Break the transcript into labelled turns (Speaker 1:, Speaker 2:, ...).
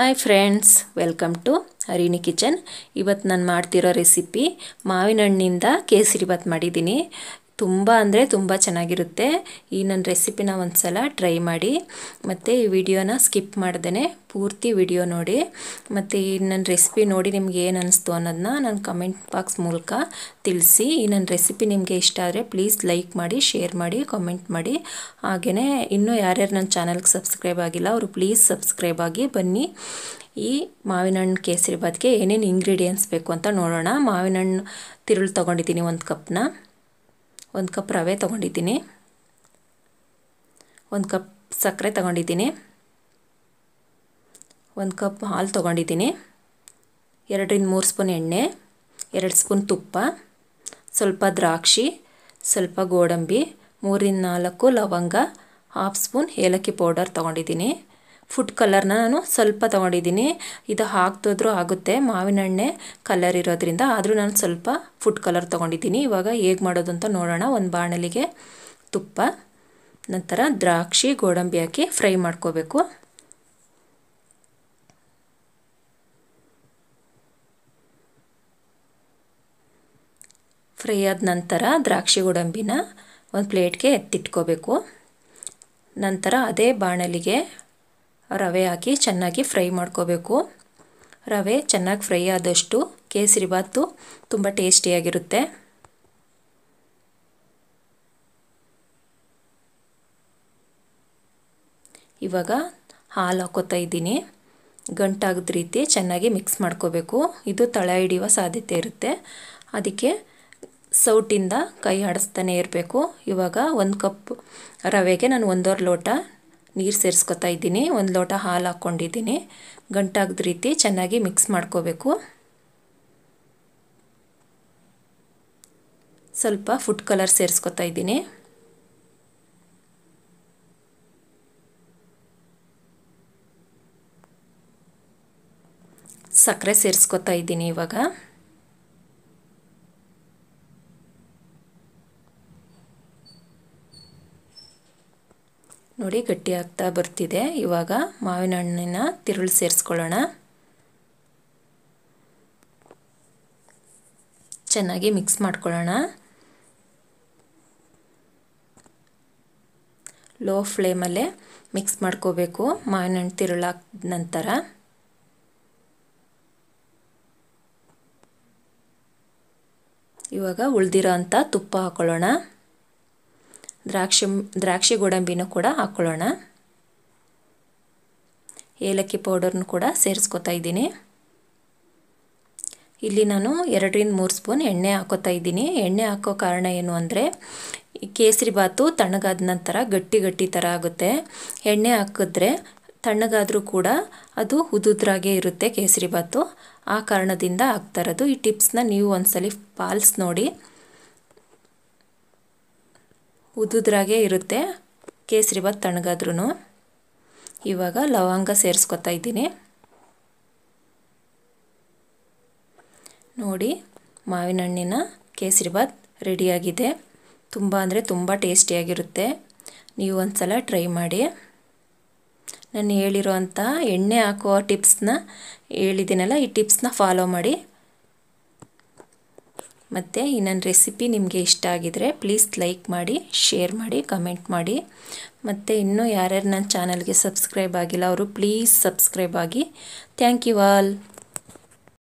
Speaker 1: hi friends welcome to Harini kitchen ಇವತ್ತು ನಾನು ಮಾಡ್ತಿರೋ ರೆಸಿಪಿ ಮಾವಿನ ಹಣ್ಣಿಂದ ಕೇಸರಿ ಭಾತ್ ಮಾಡಿದ್ದೀನಿ ತುಂಬ ಅಂದರೆ ತುಂಬ ಚೆನ್ನಾಗಿರುತ್ತೆ ಈ ನನ್ನ ರೆಸಿಪಿನ ಒಂದು ಸಲ ಟ್ರೈ ಮಾಡಿ ಮತ್ತು ಈ ವಿಡಿಯೋನ ಸ್ಕಿಪ್ ಮಾಡ್ದೇ ಪೂರ್ತಿ ವಿಡಿಯೋ ನೋಡಿ ಮತ್ತು ಈ ನನ್ನ ರೆಸಿಪಿ ನೋಡಿ ನಿಮ್ಗೆ ಏನು ಅನ್ನಿಸ್ತು ಅನ್ನೋದನ್ನ ನಾನು ಕಮೆಂಟ್ ಬಾಕ್ಸ್ ಮೂಲಕ ತಿಳಿಸಿ ಈ ನನ್ನ ರೆಸಿಪಿ ನಿಮಗೆ ಇಷ್ಟ ಆದರೆ ಪ್ಲೀಸ್ ಲೈಕ್ ಮಾಡಿ ಶೇರ್ ಮಾಡಿ ಕಮೆಂಟ್ ಮಾಡಿ ಹಾಗೆಯೇ ಇನ್ನೂ ಯಾರ್ಯಾರು ನನ್ನ ಚಾನಲ್ಗೆ ಸಬ್ಸ್ಕ್ರೈಬ್ ಆಗಿಲ್ಲ ಅವರು ಪ್ಲೀಸ್ ಸಬ್ಸ್ಕ್ರೈಬ್ ಆಗಿ ಬನ್ನಿ ಈ ಮಾವಿನ ಹಣ್ಣು ಕೇಸರಿ ಬಾತ್ಗೆ ಏನೇನು ಇಂಗ್ರೀಡಿಯೆಂಟ್ಸ್ ಬೇಕು ಅಂತ ನೋಡೋಣ ಮಾವಿನ ಹಣ್ಣು ತಿರುಳು ತೊಗೊಂಡಿದ್ದೀನಿ ಒಂದು ಕಪ್ನ ಒಂದು ಕಪ್ ರವೆ ತೊಗೊಂಡಿದ್ದೀನಿ ಒಂದು ಕಪ್ ಸಕ್ಕರೆ ತೊಗೊಂಡಿದ್ದೀನಿ ಒಂದು ಕಪ್ ಹಾಲು ತೊಗೊಂಡಿದ್ದೀನಿ ಎರಡರಿಂದ ಮೂರು ಸ್ಪೂನ್ ಎಣ್ಣೆ ಎರಡು ಸ್ಪೂನ್ ತುಪ್ಪ ಸ್ವಲ್ಪ ದ್ರಾಕ್ಷಿ ಸ್ವಲ್ಪ ಗೋಡಂಬಿ ಮೂರಿಂದ ನಾಲ್ಕು ಲವಂಗ ಹಾಫ್ ಸ್ಪೂನ್ ಏಲಕ್ಕಿ ಪೌಡರ್ ತೊಗೊಂಡಿದ್ದೀನಿ ಫುಡ್ ಕಲರ್ನ ನಾನು ಸ್ವಲ್ಪ ತೊಗೊಂಡಿದ್ದೀನಿ ಇದು ಹಾಕ್ತಿದ್ರು ಆಗುತ್ತೆ ಮಾವಿನಣ್ಣೆ ಕಲರ್ ಇರೋದ್ರಿಂದ ಆದರೂ ನಾನು ಸ್ವಲ್ಪ ಫುಡ್ ಕಲರ್ ತೊಗೊಂಡಿದ್ದೀನಿ ಇವಾಗ ಹೇಗೆ ಮಾಡೋದು ಅಂತ ನೋಡೋಣ ಒಂದು ಬಾಣಲಿಗೆ ತುಪ್ಪ ನಂತರ ದ್ರಾಕ್ಷಿ ಗೋಡಂಬಿ ಹಾಕಿ ಫ್ರೈ ಮಾಡ್ಕೋಬೇಕು ಫ್ರೈ ಆದ ನಂತರ ದ್ರಾಕ್ಷಿ ಗೋಡಂಬಿನ ಒಂದು ಪ್ಲೇಟ್ಗೆ ಎತ್ತಿಟ್ಕೋಬೇಕು ನಂತರ ಅದೇ ಬಾಣಲಿಗೆ ರವೆ ಹಾಕಿ ಚೆನ್ನಾಗಿ ಫ್ರೈ ಮಾಡ್ಕೋಬೇಕು ರವೆ ಚೆನ್ನಾಗಿ ಫ್ರೈ ಆದಷ್ಟು ಕೇಸರಿ ಭಾತು ತುಂಬ ಟೇಸ್ಟಿಯಾಗಿರುತ್ತೆ ಇವಾಗ ಹಾಲು ಹಾಕೋತಾ ಇದ್ದೀನಿ ಗಂಟಾಗದ ರೀತಿ ಚೆನ್ನಾಗಿ ಮಿಕ್ಸ್ ಮಾಡ್ಕೋಬೇಕು ಇದು ತಳ ಹಿಡಿಯುವ ಸಾಧ್ಯತೆ ಇರುತ್ತೆ ಅದಕ್ಕೆ ಸೌಟಿಂದ ಕೈ ಆಡಿಸ್ತಾನೆ ಇರಬೇಕು ಇವಾಗ ಒಂದು ಕಪ್ ರವೆಗೆ ನಾನು ಒಂದೂವರೆ ಲೋಟ ನೀರು ಸೇರಿಸ್ಕೊತಾ ಇದ್ದೀನಿ ಒಂದು ಲೋಟ ಹಾಲು ಹಾಕ್ಕೊಂಡಿದ್ದೀನಿ ಗಂಟಾಗದ ರೀತಿ ಚೆನ್ನಾಗಿ ಮಿಕ್ಸ್ ಮಾಡ್ಕೋಬೇಕು ಸ್ವಲ್ಪ ಫುಡ್ ಕಲರ್ ಸೇರಿಸ್ಕೊತಾ ಇದ್ದೀನಿ ಸಕ್ಕರೆ ಸೇರಿಸ್ಕೊತಾ ಇದ್ದೀನಿ ಇವಾಗ ನೋಡಿ ಗಟ್ಟಿ ಬರ್ತಿದೆ ಇವಾಗ ಮಾವಿನ ಹಣ್ಣಿನ ತಿರುಳು ಸೇರಿಸ್ಕೊಳ್ಳೋಣ ಚೆನ್ನಾಗಿ ಮಿಕ್ಸ್ ಮಾಡ್ಕೊಳ್ಳೋಣ ಲೋ ಫ್ಲೇಮಲ್ಲೇ ಮಿಕ್ಸ್ ಮಾಡ್ಕೋಬೇಕು ಮಾವಿನ ಹಣ್ಣು ತಿರುಳಾದ ನಂತರ ಇವಾಗ ಉಳ್ದಿರೋ ಅಂಥ ತುಪ್ಪ ಹಾಕೊಳ್ಳೋಣ ದ್ರಾಕ್ಷಿ ದ್ರಾಕ್ಷಿ ಗೋಡಂಬಿನೂ ಕೂಡ ಹಾಕ್ಕೊಳ್ಳೋಣ ಏಲಕ್ಕಿ ಪೌಡರ್ನು ಕೂಡ ಸೇರಿಸ್ಕೊತಾ ಇದ್ದೀನಿ ಇಲ್ಲಿ ನಾನು ಎರಡರಿಂದ ಮೂರು ಸ್ಪೂನ್ ಎಣ್ಣೆ ಹಾಕೋತಾ ಇದ್ದೀನಿ ಎಣ್ಣೆ ಹಾಕೋ ಕಾರಣ ಏನು ಅಂದರೆ ಕೇಸರಿ ಬಾತು ತಣ್ಣಗಾದ ನಂತರ ಗಟ್ಟಿ ಗಟ್ಟಿ ಥರ ಆಗುತ್ತೆ ಎಣ್ಣೆ ಹಾಕಿದ್ರೆ ತಣ್ಣಗಾದರೂ ಕೂಡ ಅದು ಉದುದ್ರಾಗೆ ಇರುತ್ತೆ ಕೇಸರಿ ಬಾತು ಆ ಕಾರಣದಿಂದ ಹಾಕ್ತಾ ಇರೋದು ಈ ಟಿಪ್ಸ್ನ ನೀವು ಒಂದ್ಸಲಿ ಪಾಲ್ಸ್ ನೋಡಿ ಉದುದ್ರಾಗೆ ಇರುತ್ತೆ ಕೇಸರಿ ತಣ್ಣಗಾದ್ರೂ ಇವಾಗ ಲವಂಗ ಸೇರಿಸ್ಕೊತಾ ಇದ್ದೀನಿ ನೋಡಿ ಮಾವಿನ ಹಣ್ಣಿನ ಕೇಸರಿ ರೆಡಿಯಾಗಿದೆ ತುಂಬ ಅಂದರೆ ತುಂಬ ಟೇಸ್ಟಿಯಾಗಿರುತ್ತೆ ನೀವು ಒಂದು ಸಲ ಟ್ರೈ ಮಾಡಿ ನಾನು ಹೇಳಿರೋ ಅಂಥ ಎಣ್ಣೆ ಹಾಕೋ ಟಿಪ್ಸ್ನ ಹೇಳಿದ್ದೀನಲ್ಲ ಈ ಟಿಪ್ಸ್ನ ಫಾಲೋ ಮಾಡಿ ಮತ್ತು ಈ ನನ್ನ ರೆಸಿಪಿ ನಿಮಗೆ ಇಷ್ಟ ಆಗಿದರೆ ಪ್ಲೀಸ್ ಲೈಕ್ ಮಾಡಿ ಶೇರ್ ಮಾಡಿ ಕಮೆಂಟ್ ಮಾಡಿ ಮತ್ತು ಇನ್ನೂ ಯಾರ್ಯಾರು ನನ್ನ ಚಾನಲ್ಗೆ ಸಬ್ಸ್ಕ್ರೈಬ್ ಆಗಿಲ್ಲ ಅವರು ಪ್ಲೀಸ್ ಸಬ್ಸ್ಕ್ರೈಬ್ ಆಗಿ ಥ್ಯಾಂಕ್ ಯು ಆಲ್